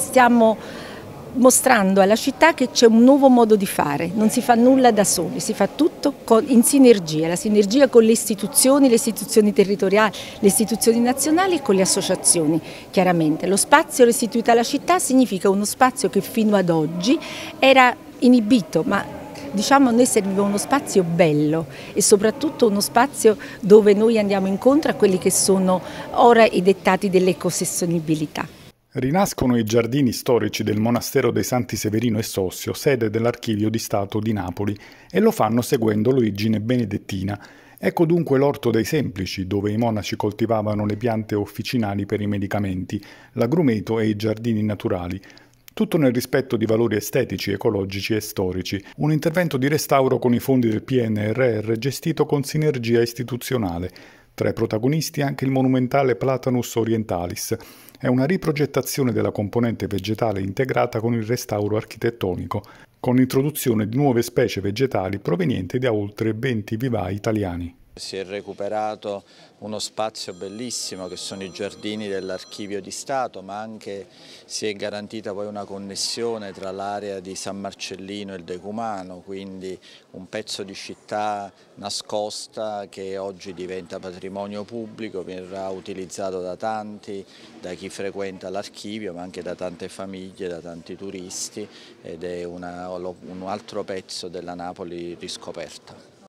Stiamo mostrando alla città che c'è un nuovo modo di fare, non si fa nulla da soli, si fa tutto in sinergia, la sinergia con le istituzioni, le istituzioni territoriali, le istituzioni nazionali e con le associazioni, chiaramente. Lo spazio restituito alla città significa uno spazio che fino ad oggi era inibito, ma diciamo a noi serviva uno spazio bello e soprattutto uno spazio dove noi andiamo incontro a quelli che sono ora i dettati dell'ecosostenibilità. Rinascono i giardini storici del monastero dei Santi Severino e Sossio, sede dell'Archivio di Stato di Napoli, e lo fanno seguendo l'origine benedettina. Ecco dunque l'orto dei semplici, dove i monaci coltivavano le piante officinali per i medicamenti, l'agrumeto e i giardini naturali, tutto nel rispetto di valori estetici, ecologici e storici, un intervento di restauro con i fondi del PNRR gestito con sinergia istituzionale, tra i protagonisti anche il monumentale Platanus orientalis. È una riprogettazione della componente vegetale integrata con il restauro architettonico, con l'introduzione di nuove specie vegetali provenienti da oltre 20 vivai italiani. Si è recuperato uno spazio bellissimo che sono i giardini dell'Archivio di Stato, ma anche si è garantita poi una connessione tra l'area di San Marcellino e il Decumano, quindi un pezzo di città nascosta che oggi diventa patrimonio pubblico, verrà utilizzato da tanti, da chi frequenta l'archivio, ma anche da tante famiglie, da tanti turisti ed è una, un altro pezzo della Napoli riscoperta.